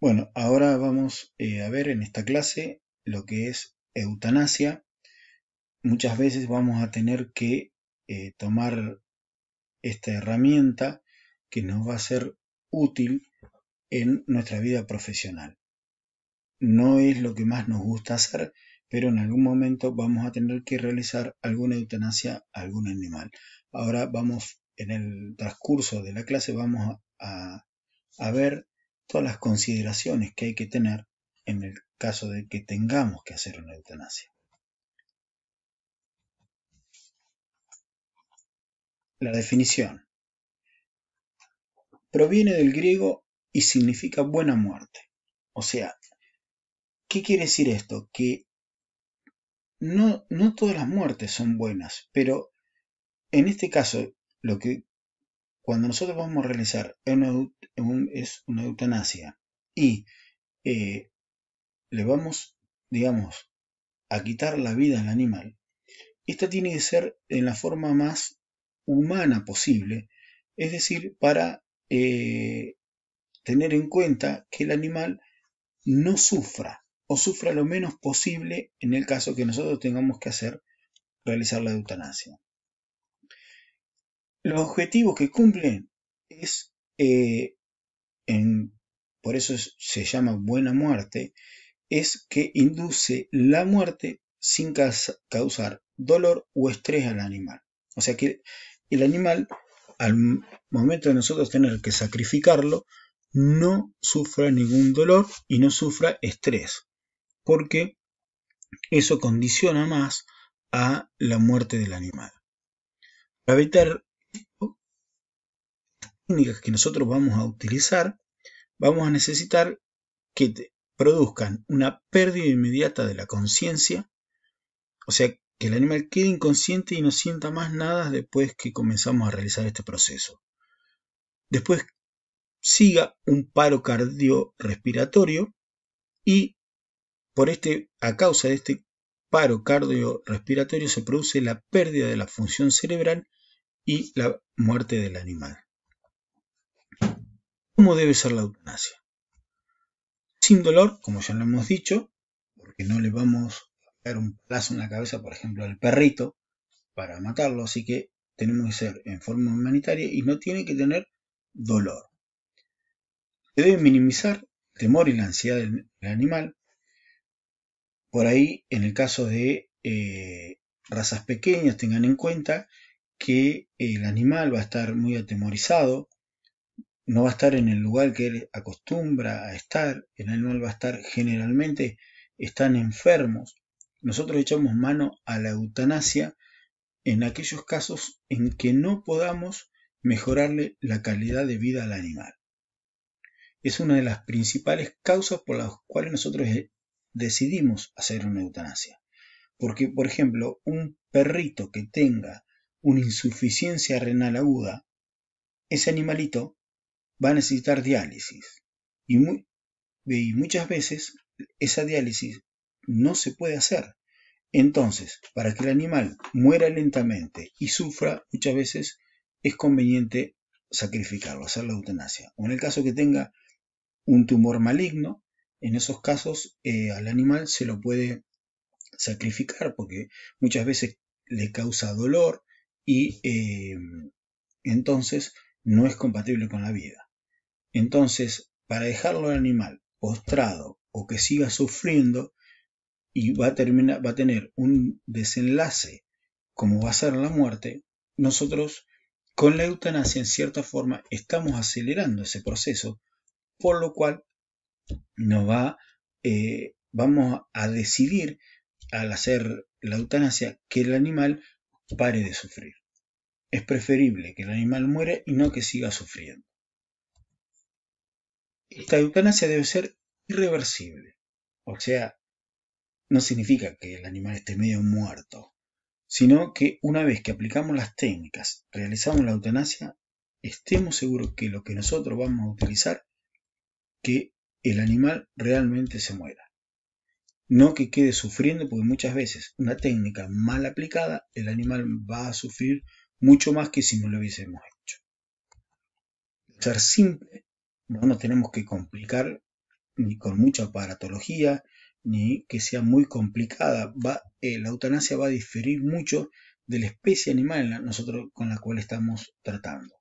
Bueno, ahora vamos eh, a ver en esta clase lo que es eutanasia. Muchas veces vamos a tener que eh, tomar esta herramienta que nos va a ser útil en nuestra vida profesional. No es lo que más nos gusta hacer, pero en algún momento vamos a tener que realizar alguna eutanasia a algún animal. Ahora vamos, en el transcurso de la clase, vamos a, a ver todas las consideraciones que hay que tener en el caso de que tengamos que hacer una eutanasia. La definición. Proviene del griego y significa buena muerte. O sea, ¿qué quiere decir esto? Que no, no todas las muertes son buenas, pero en este caso lo que cuando nosotros vamos a realizar una, es una eutanasia y eh, le vamos, digamos, a quitar la vida al animal, esta tiene que ser en la forma más humana posible, es decir, para eh, tener en cuenta que el animal no sufra o sufra lo menos posible en el caso que nosotros tengamos que hacer realizar la eutanasia los objetivos que cumplen es, eh, por eso se llama buena muerte, es que induce la muerte sin causar dolor o estrés al animal. O sea que el animal, al momento de nosotros tener que sacrificarlo, no sufra ningún dolor y no sufra estrés, porque eso condiciona más a la muerte del animal. Para evitar técnicas que nosotros vamos a utilizar, vamos a necesitar que produzcan una pérdida inmediata de la conciencia, o sea, que el animal quede inconsciente y no sienta más nada después que comenzamos a realizar este proceso. Después siga un paro cardiorrespiratorio y por este, a causa de este paro cardiorrespiratorio se produce la pérdida de la función cerebral y la muerte del animal. ¿Cómo debe ser la eutanasia? Sin dolor, como ya lo hemos dicho, porque no le vamos a dar un plazo en la cabeza, por ejemplo, al perrito para matarlo, así que tenemos que ser en forma humanitaria y no tiene que tener dolor. Se debe minimizar el temor y la ansiedad del animal. Por ahí, en el caso de eh, razas pequeñas, tengan en cuenta que el animal va a estar muy atemorizado, no va a estar en el lugar que él acostumbra a estar, el animal va a estar generalmente, están enfermos. Nosotros echamos mano a la eutanasia en aquellos casos en que no podamos mejorarle la calidad de vida al animal. Es una de las principales causas por las cuales nosotros eh, decidimos hacer una eutanasia. Porque, por ejemplo, un perrito que tenga una insuficiencia renal aguda, ese animalito va a necesitar diálisis. Y, muchas veces esa diálisis no se puede hacer. Entonces, para que el animal muera lentamente y sufra, muchas veces es conveniente sacrificarlo, hacer la eutanasia. O en el caso que tenga un tumor maligno, en esos casos eh, al animal se lo puede sacrificar porque muchas veces le causa dolor, y em, entonces no es compatible con la vida. Entonces, para dejarlo al animal postrado o que siga sufriendo y va a, terminar, va a tener un desenlace como va a ser la muerte, nosotros con la eutanasia en cierta forma estamos acelerando ese proceso, por lo cual nos va, eh, vamos a decidir al hacer la eutanasia que el animal pare de sufrir. Es preferible que el animal muera y no que siga sufriendo. Esta eutanasia debe ser irreversible. O sea, no significa que el animal esté medio muerto, sino que una vez que aplicamos las técnicas, realizamos la eutanasia, estemos seguros que lo que nosotros vamos a utilizar, que el animal realmente se muera. No que quede sufriendo, porque muchas veces una técnica mal aplicada, el animal va a sufrir mucho más que si no lo hubiésemos hecho. Ser simple, no nos tenemos que complicar ni con mucha aparatología, ni que sea muy complicada. Eh, la eutanasia va a diferir mucho de la especie animal nosotros, con la cual estamos tratando.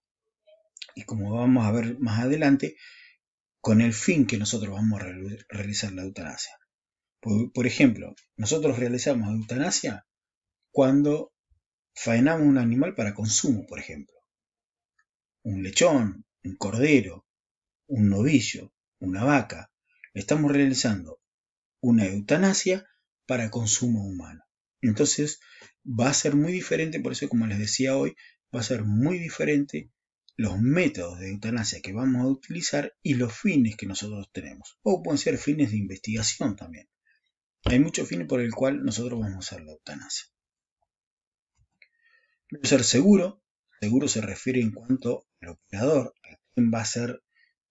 Y como vamos a ver más adelante, con el fin que nosotros vamos a realizar la eutanasia. Por, por, ejemplo, nosotros realizamos eutanasia cuando Faenamos un animal para consumo, por ejemplo. Un lechón, un cordero, un novillo, una vaca. Estamos realizando una eutanasia para consumo humano. Entonces va a ser muy diferente, por eso como les decía hoy, va a ser muy diferente los métodos de eutanasia que vamos a utilizar y los fines que nosotros tenemos. O pueden ser fines de investigación también. Hay muchos fines por el cual nosotros vamos a hacer la eutanasia. Debe ser seguro, seguro se refiere en cuanto al operador, a quién va a hacer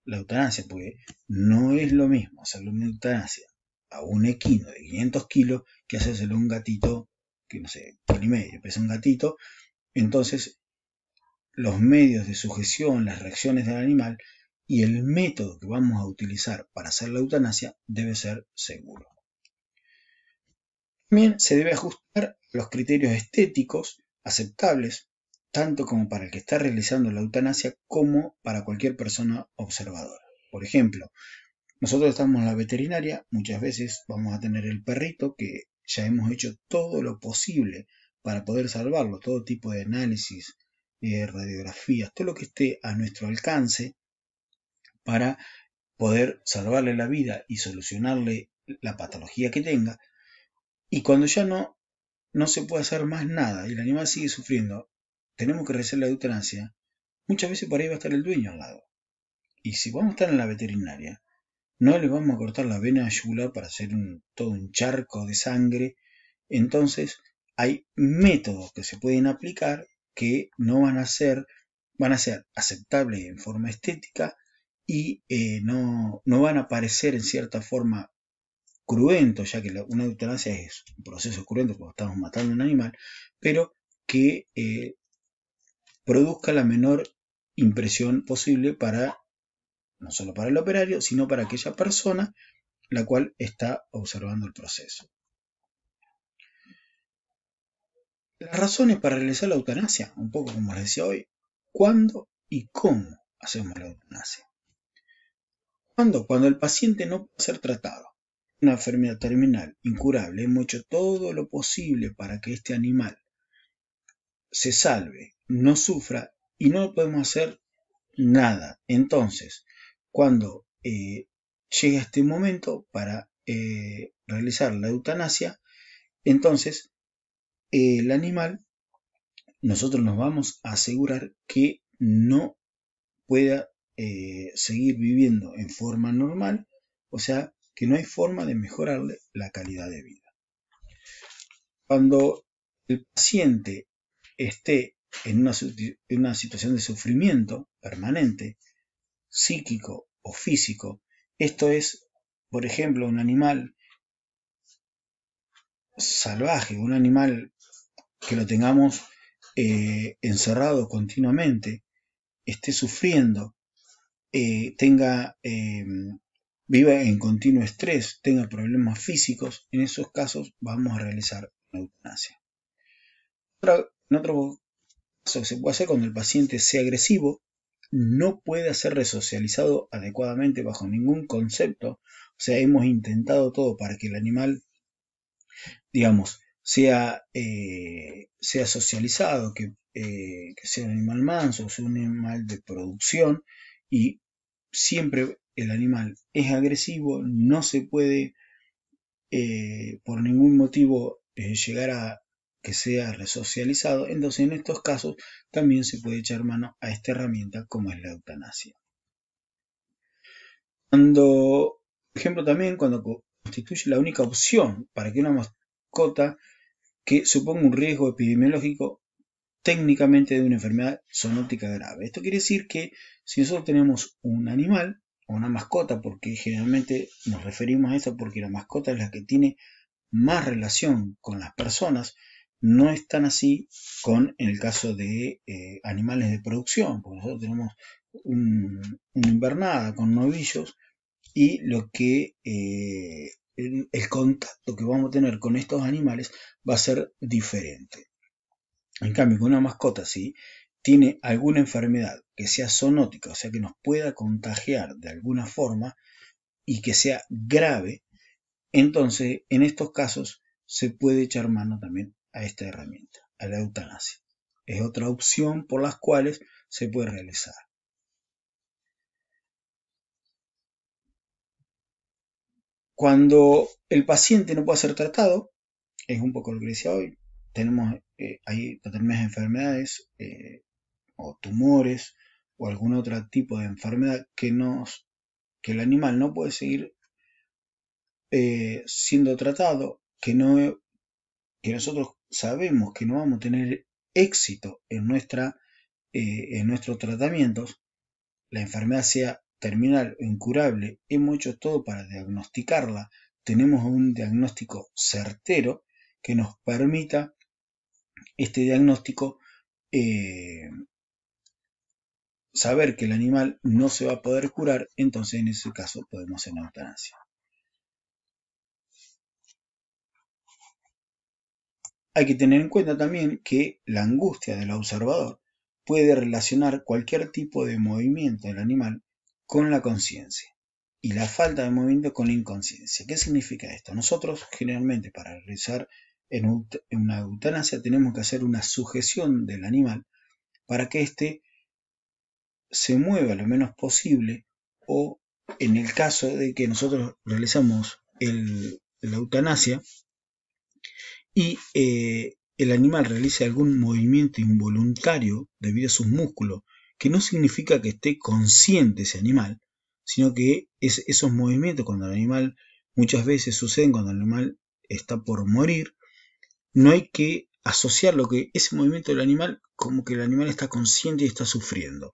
la eutanasia, porque no es lo mismo hacerle una eutanasia a un equino de 500 kilos que hacérselo a un gatito que no sé, kilo y medio, pesa un gatito. Entonces, los medios de sujeción, las reacciones del animal y el método que vamos a utilizar para hacer la eutanasia debe ser seguro. También se debe ajustar los criterios estéticos aceptables tanto como para el que está realizando la eutanasia como para cualquier persona observadora. Por ejemplo, nosotros estamos en la veterinaria, muchas veces vamos a tener el perrito que ya hemos hecho todo lo posible para poder salvarlo, todo tipo de análisis, eh, radiografías, todo lo que esté a nuestro alcance para poder salvarle la vida y solucionarle la patología que tenga. Y cuando ya no no se puede hacer más nada y el animal sigue sufriendo, tenemos que realizar la eutanasia, muchas veces por ahí va a estar el dueño al lado. Y si vamos a estar en la veterinaria, no le vamos a cortar la vena yugular para hacer todo un charco de sangre. Entonces, hay métodos que se pueden aplicar que no van a ser, van a ser aceptables en forma estética y eh, no, no van a parecer en cierta forma cruento, ya que una eutanasia es un proceso cruento cuando estamos matando un animal, pero que eh, produzca la menor impresión posible para, no solo para el operario, sino para aquella persona la cual está observando el proceso. Las razones para realizar la eutanasia, un poco como les decía hoy, cuándo y cómo hacemos la eutanasia. ¿Cuándo? Cuando el paciente no puede ser tratado una enfermedad terminal incurable, hemos hecho todo lo posible para que este animal se salve, no sufra y no podemos hacer nada. Entonces, cuando eh, llega este momento para eh, realizar la eutanasia, entonces eh, el animal, nosotros nos vamos a asegurar que no pueda seguir viviendo en forma normal, o sea, que no hay forma de mejorarle la calidad de vida. Cuando el paciente esté en una, situación de sufrimiento permanente, psíquico o físico, esto es, por ejemplo, un animal salvaje, un animal que lo tengamos eh, encerrado continuamente, esté sufriendo, eh, tenga em, vive en continuo estrés, tenga problemas físicos, en esos casos vamos a realizar una eutanasia. En otro caso se puede hacer cuando el paciente sea agresivo, no puede ser resocializado adecuadamente bajo ningún concepto, o sea, hemos intentado todo para que el animal, digamos, sea, eh, sea socializado, que, eh, que sea un animal manso, sea un animal de producción y siempre el animal es agresivo, no se puede eh, por ningún motivo eh, llegar a que sea resocializado, entonces en estos casos también se puede echar mano a esta herramienta como es la eutanasia. Cuando, por ejemplo, también cuando constituye la única opción para que una mascota que suponga un riesgo epidemiológico técnicamente de una enfermedad zoonótica grave. Esto quiere decir que si nosotros tenemos un animal una mascota, porque generalmente nos referimos a eso porque la mascota es la que tiene más relación con las personas, no es tan así con en el caso de eh, animales de producción, porque nosotros tenemos una invernada con novillos y lo que eh, el, el contacto que vamos a tener con estos animales va a ser diferente. En cambio, con una mascota, sí, tiene alguna enfermedad que sea zoonótica, o sea, que nos pueda contagiar de alguna forma y que sea grave, entonces en estos casos se puede echar mano también a esta herramienta, a la eutanasia. Es otra opción por las cuales se puede realizar. Cuando el paciente no puede ser tratado, es un poco lo que decía hoy, tenemos, eh, ahí determinadas enfermedades eh, o tumores o algún otro tipo de enfermedad que, nos, que el animal no puede seguir eh, siendo tratado, que, no, que nosotros sabemos que no vamos a tener éxito en, nuestra, eh, en nuestros tratamientos, la enfermedad sea terminal o incurable, hemos hecho todo para diagnosticarla, tenemos un diagnóstico certero que nos permita este diagnóstico eh, saber que el animal no se va a poder curar, entonces en ese caso podemos hacer una eutanasia. Hay que tener en cuenta también que la angustia del observador puede relacionar cualquier tipo de movimiento del animal con la conciencia y la falta de movimiento con la inconsciencia. ¿Qué significa esto? Nosotros generalmente para realizar en una eutanasia tenemos que hacer una sujeción del animal para que éste se mueva lo menos posible o en el caso de que nosotros realizamos la eutanasia y eh, el animal realice algún movimiento involuntario debido a sus músculos, que no significa que esté consciente ese animal, sino que es, esos movimientos cuando el animal muchas veces suceden cuando el animal está por morir, no hay que asociar lo que ese movimiento del animal como que el animal está consciente y está sufriendo.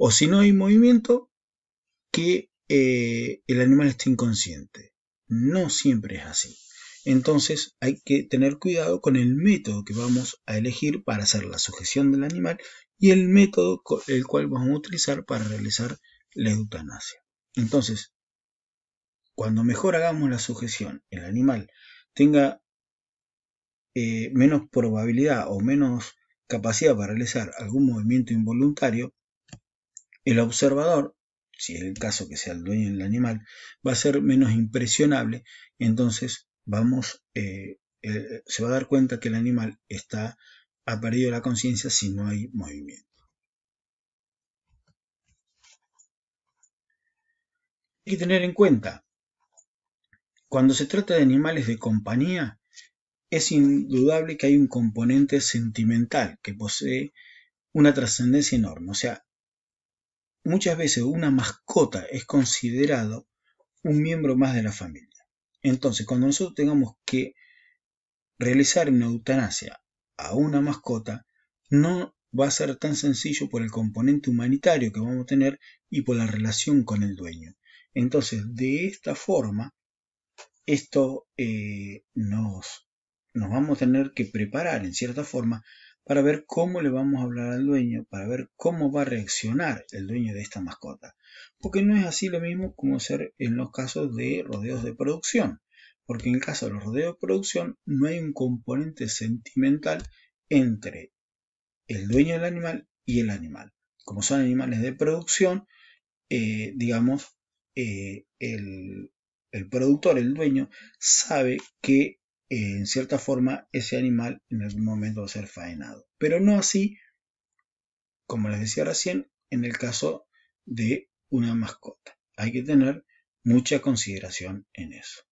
O si no hay movimiento, que eh, el animal esté inconsciente. No siempre es así. Entonces hay que tener cuidado con el método que vamos a elegir para hacer la sujeción del animal y el método el cual vamos a utilizar para realizar la eutanasia. Entonces, cuando mejor hagamos la sujeción, el animal tenga eh, menos probabilidad o menos capacidad para realizar algún movimiento involuntario, el observador, si es el caso que sea el dueño del animal, va a ser menos impresionable, entonces vamos, eh, eh, se va a dar cuenta que el animal está, ha perdido la conciencia si no hay movimiento. Hay que tener en cuenta, cuando se trata de animales de compañía, es indudable que hay un componente sentimental que posee una trascendencia enorme. O sea, muchas veces una mascota es considerado un miembro más de la familia. Entonces, cuando nosotros tengamos que realizar una eutanasia a una mascota, no va a ser tan sencillo por el componente humanitario que vamos a tener y por la relación con el dueño. Entonces, de esta forma, esto eh, nos, nos vamos a tener que preparar en cierta forma para ver cómo le vamos a hablar al dueño, para ver cómo va a reaccionar el dueño de esta mascota. Porque no es así lo mismo como ser en los casos de rodeos de producción. Porque en el caso de los rodeos de producción no hay un componente sentimental entre el dueño del animal y el animal. Como son animales de producción, eh, digamos, eh, el, el productor, el dueño, sabe que eh, en cierta forma ese animal en algún momento va a ser faenado. Pero no así, como les decía recién, en el caso de una mascota. Hay que tener mucha consideración en eso.